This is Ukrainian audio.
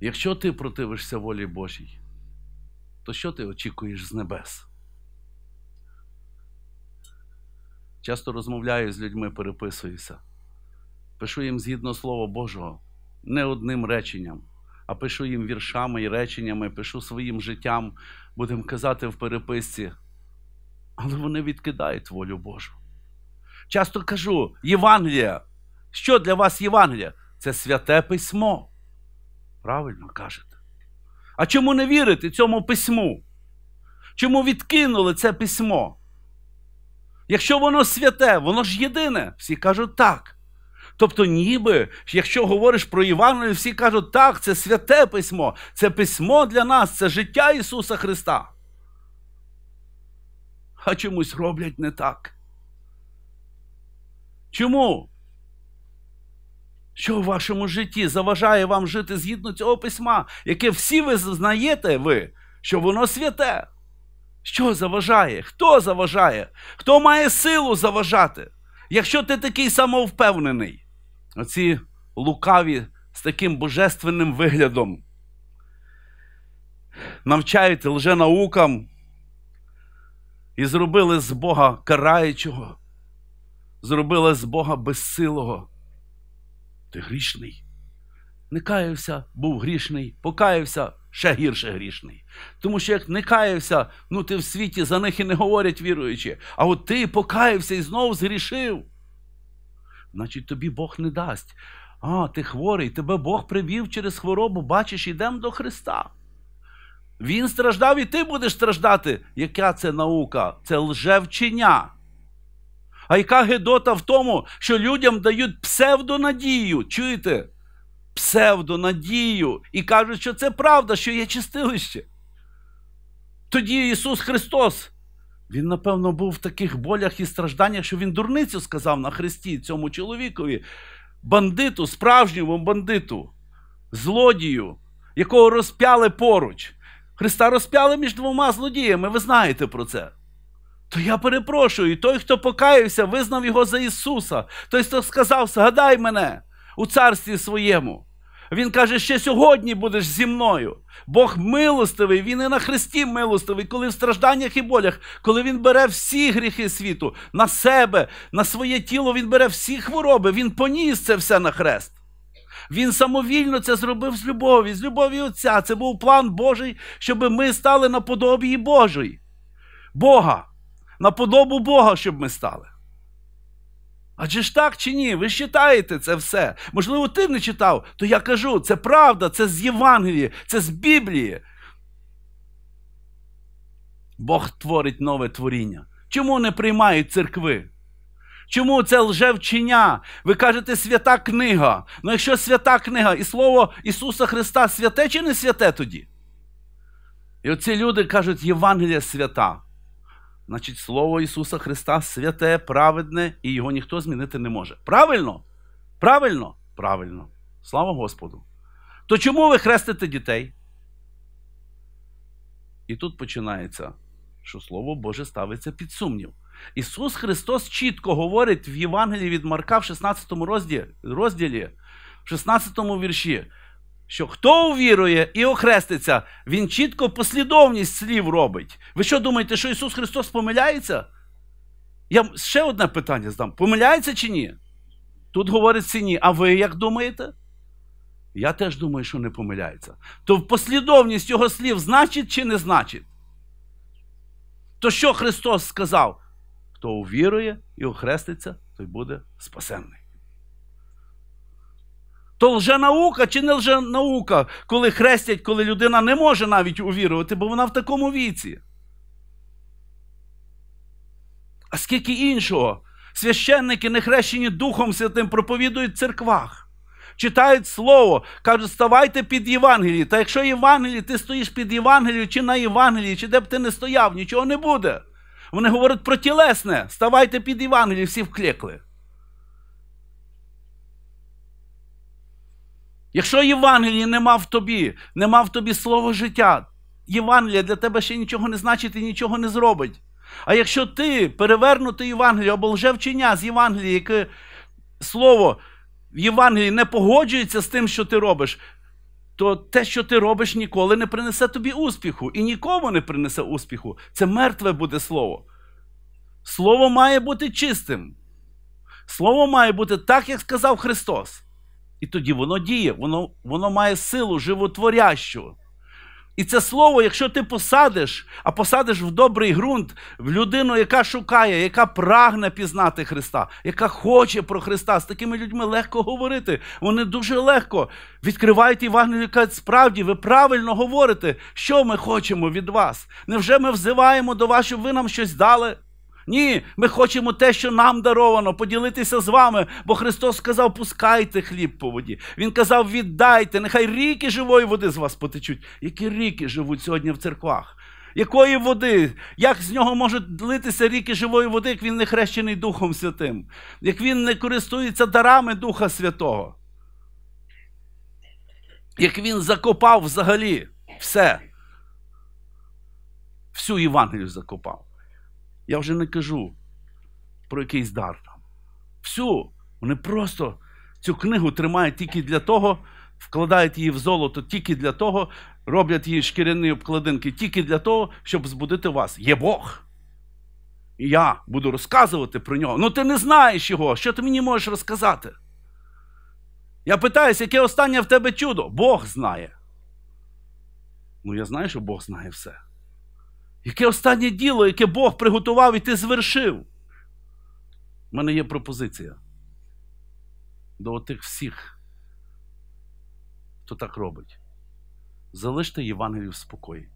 Якщо ти противишся волі Божій, то що ти очікуєш з небес? Часто розмовляю з людьми, переписуюся, пишу їм згідно Слова Божого, не одним реченням, а пишу їм віршами і реченнями, пишу своїм життям, будемо казати в переписці, але вони відкидають волю Божу. Часто кажу, Євангелія, що для вас Євангелія? Це святе письмо. Правильно кажете. А чому не вірити цьому письму? Чому відкинули це письмо? Якщо воно святе, воно ж єдине, всі кажуть так. Тобто, ніби, якщо говориш про Івангелію, всі кажуть, так, це святе письмо, це письмо для нас, це життя Ісуса Христа. А чомусь роблять не так. Чому? Що в вашому житті заважає вам жити згідно цього письма, яке всі ви знаєте, ви, що воно святе? Що заважає? Хто заважає? Хто має силу заважати? Якщо ти такий самовпевнений, оці лукаві з таким божественним виглядом, навчають лженаукам і зробили з Бога караючого, зробили з Бога безсилого. Ти грішний. Не каявся, був грішний, покаявся ще гірше грішний. Тому що як не каявся, ну ти в світі за них і не говорять віруючі. А от ти покаявся і знов згрішив. Значить, тобі Бог не дасть. А, ти хворий, тебе Бог привів через хворобу, бачиш, йдемо до Христа. Він страждав і ти будеш страждати. Яка це наука? Це лжевчення. А яка гидота в тому, що людям дають псевдонадію, чуєте? Псевдонадію і кажуть, що це правда, що є чистилище. Тоді Ісус Христос, Він, напевно, був в таких болях і стражданнях, що Він дурницю сказав на Христі цьому чоловікові, бандиту, справжньому бандиту, злодію, якого розп'яли поруч. Христа розп'яли між двома злодіями, ви знаєте про це. То я перепрошую, і той, хто покаявся, визнав його за Ісуса. Той, хто сказав, згадай мене у царстві своєму. Він каже, ще сьогодні будеш зі мною. Бог милостивий, він і на Христі милостивий, коли в стражданнях і болях, коли Він бере всі гріхи світу на себе, на своє тіло, Він бере всі хвороби, Він поніс це все на хрест. Він самовільно це зробив з любові, з любові Отця. Це був план Божий, щоб ми стали на подобії Божої. Бога на подобу Бога, щоб ми стали. Адже ж так чи ні? Ви ж читаєте це все. Можливо, ти не читав, то я кажу, це правда, це з Євангелії, це з Біблії. Бог творить нове творіння. Чому не приймають церкви? Чому це лжевчення? Ви кажете, свята книга. Ну якщо свята книга і слово Ісуса Христа святе чи не святе тоді? І оці люди кажуть, Євангелія свята. Значить, Слово Ісуса Христа святе, праведне, і його ніхто змінити не може. Правильно? Правильно? Правильно. Слава Господу. То чому ви хрестите дітей? І тут починається, що Слово Боже ставиться під сумнів. Ісус Христос чітко говорить в Євангелії від Марка в 16 розділі, в 16 вірші, що хто увірує і охреститься, він чітко послідовність слів робить. Ви що думаєте, що Ісус Христос помиляється? Я ще одне питання здам: помиляється чи ні? Тут говорить ціні, а ви як думаєте? Я теж думаю, що не помиляється. То послідовність його слів значить чи не значить? То що Христос сказав? Хто увірує і охреститься, той буде спасенний. То лженаука чи не лженаука, коли хрестять, коли людина не може навіть увірувати, бо вона в такому віці. А скільки іншого? Священники, не хрещені Духом Святим, проповідують в церквах, читають Слово, кажуть, ставайте під Євангеліє. Та якщо Євангеліє, ти стоїш під Євангелією чи на Євангелії, чи де б ти не стояв, нічого не буде. Вони говорять про тілесне, ставайте під Євангеліє, всі вкликли. Якщо Євангелії нема в тобі, нема в тобі слово життя, Євангелія для тебе ще нічого не значить і нічого не зробить. А якщо ти перевернути Євангелію або лжевчення з Євангелії, яке слово в Євангелії не погоджується з тим, що ти робиш, то те, що ти робиш, ніколи не принесе тобі успіху і нікому не принесе успіху. Це мертве буде слово. Слово має бути чистим. Слово має бути так, як сказав Христос. І тоді воно діє, воно воно має силу животворящу. І це слово, якщо ти посадиш, а посадиш в добрий ґрунт в людину, яка шукає, яка прагне пізнати Христа, яка хоче про Христа, з такими людьми легко говорити. Вони дуже легко відкривають Івангелію і кажуть, справді ви правильно говорите, що ми хочемо від вас. Невже ми взиваємо до вас, щоб ви нам щось дали? Ні, ми хочемо те, що нам даровано, поділитися з вами, бо Христос сказав, пускайте хліб по воді. Він казав, віддайте, нехай ріки живої води з вас потечуть. Які ріки живуть сьогодні в церквах? Якої води? Як з нього можуть литися ріки живої води, як він не хрещений Духом Святим, як він не користується дарами Духа Святого? Як він закопав взагалі все? Всю Євангелію закопав. Я вже не кажу про якийсь дар там. Всю. Вони просто цю книгу тримають тільки для того, вкладають її в золото тільки для того, роблять її шкіряні обкладинки тільки для того, щоб збудити вас. Є Бог. І я буду розказувати про нього. Ну ти не знаєш його, що ти мені можеш розказати? Я питаюся, яке останнє в тебе чудо? Бог знає. Ну, я знаю, що Бог знає все. Яке останнє діло, яке Бог приготував і ти звершив? У мене є пропозиція до отих всіх, хто так робить. Залиште Євангелію в спокої.